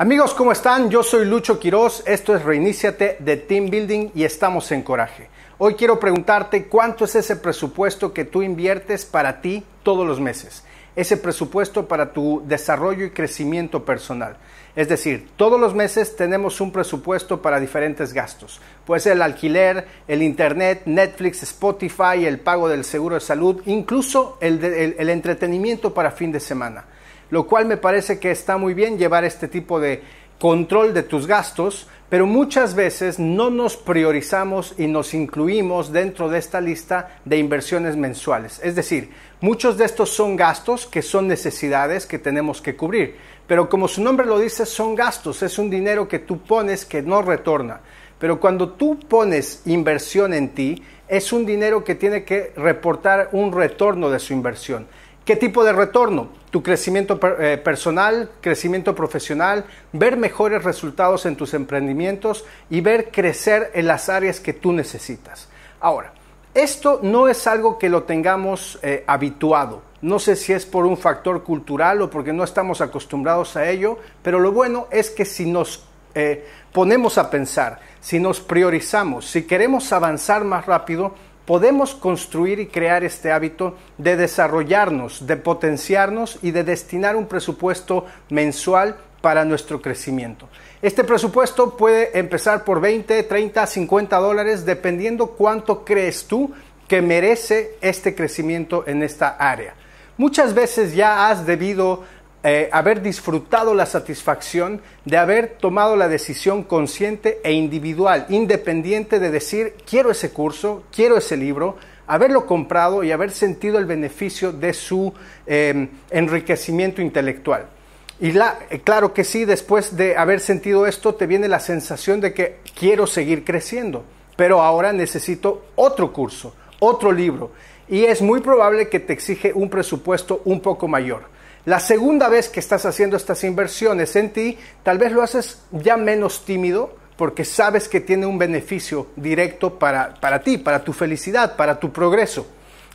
Amigos, ¿cómo están? Yo soy Lucho Quiroz, esto es Reiníciate de Team Building y estamos en Coraje. Hoy quiero preguntarte cuánto es ese presupuesto que tú inviertes para ti todos los meses, ese presupuesto para tu desarrollo y crecimiento personal. Es decir, todos los meses tenemos un presupuesto para diferentes gastos. Puede ser el alquiler, el internet, Netflix, Spotify, el pago del seguro de salud, incluso el entretenimiento para fin de semana lo cual me parece que está muy bien llevar este tipo de control de tus gastos, pero muchas veces no nos priorizamos y nos incluimos dentro de esta lista de inversiones mensuales. Es decir, muchos de estos son gastos que son necesidades que tenemos que cubrir, pero como su nombre lo dice, son gastos, es un dinero que tú pones que no retorna. Pero cuando tú pones inversión en ti, es un dinero que tiene que reportar un retorno de su inversión. ¿Qué tipo de retorno? Tu crecimiento eh, personal, crecimiento profesional, ver mejores resultados en tus emprendimientos y ver crecer en las áreas que tú necesitas. Ahora, esto no es algo que lo tengamos eh, habituado. No sé si es por un factor cultural o porque no estamos acostumbrados a ello, pero lo bueno es que si nos eh, ponemos a pensar, si nos priorizamos, si queremos avanzar más rápido, podemos construir y crear este hábito de desarrollarnos, de potenciarnos y de destinar un presupuesto mensual para nuestro crecimiento. Este presupuesto puede empezar por 20, 30, 50 dólares, dependiendo cuánto crees tú que merece este crecimiento en esta área. Muchas veces ya has debido eh, haber disfrutado la satisfacción de haber tomado la decisión consciente e individual, independiente de decir, quiero ese curso, quiero ese libro, haberlo comprado y haber sentido el beneficio de su em, enriquecimiento intelectual. Y eh, claro que sí, después de haber sentido esto, te viene la sensación de que quiero seguir creciendo, pero ahora necesito otro curso, otro libro. Y es muy probable que te exige un presupuesto un poco mayor. La segunda vez que estás haciendo estas inversiones en ti, tal vez lo haces ya menos tímido porque sabes que tiene un beneficio directo para, ti, para tu felicidad, para tu progreso.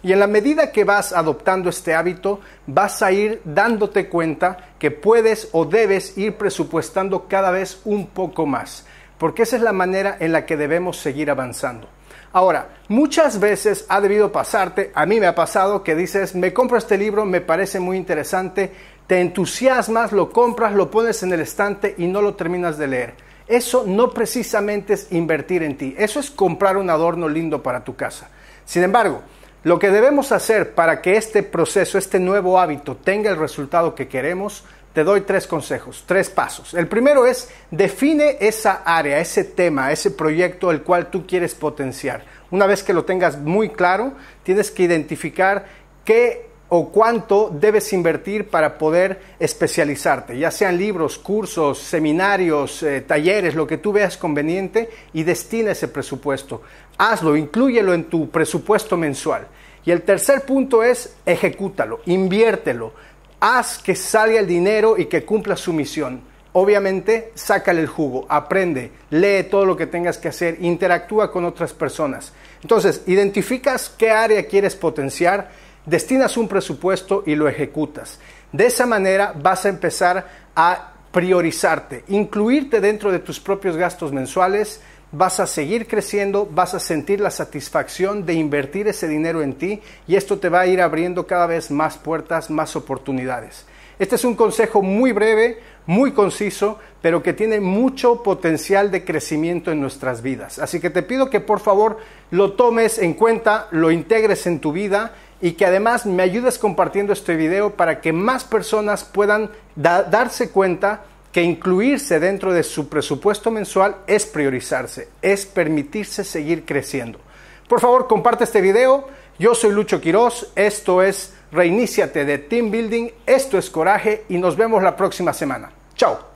Y en la medida que vas adoptando este hábito, vas a ir dándote cuenta que puedes o debes ir presupuestando cada vez un poco más, porque esa es la manera en la que debemos seguir avanzando. Ahora, muchas veces ha debido pasarte, a mí me ha pasado, que dices, me compro este libro, me parece muy interesante, te entusiasmas, lo compras, lo pones en el estante y no lo terminas de leer. Eso no precisamente es invertir en ti, eso es comprar un adorno lindo para tu casa. Sin embargo, lo que debemos hacer para que este proceso, este nuevo hábito tenga el resultado que queremos, te doy tres consejos, tres pasos. El primero es, define esa área, ese tema, ese proyecto el cual tú quieres potenciar. Una vez que lo tengas muy claro, tienes que identificar qué o cuánto debes invertir para poder especializarte, ya sean libros, cursos, seminarios, eh, talleres, lo que tú veas conveniente y destina ese presupuesto. Hazlo, inclúyelo en tu presupuesto mensual. Y el tercer punto es ejecútalo, inviértelo haz que salga el dinero y que cumpla su misión. Obviamente, sácale el jugo, aprende, lee todo lo que tengas que hacer, interactúa con otras personas. Entonces, identificas qué área quieres potenciar, destinas un presupuesto y lo ejecutas. De esa manera vas a empezar a priorizarte, incluirte dentro de tus propios gastos mensuales, vas a seguir creciendo, vas a sentir la satisfacción de invertir ese dinero en ti y esto te va a ir abriendo cada vez más puertas, más oportunidades. Este es un consejo muy breve, muy conciso, pero que tiene mucho potencial de crecimiento en nuestras vidas. Así que te pido que por favor lo tomes en cuenta, lo integres en tu vida y que además me ayudes compartiendo este video para que más personas puedan darse cuenta que incluirse dentro de su presupuesto mensual es priorizarse, es permitirse seguir creciendo. Por favor, comparte este video. Yo soy Lucho Quiroz, esto es Reiníciate de Team Building, esto es Coraje y nos vemos la próxima semana. Chao.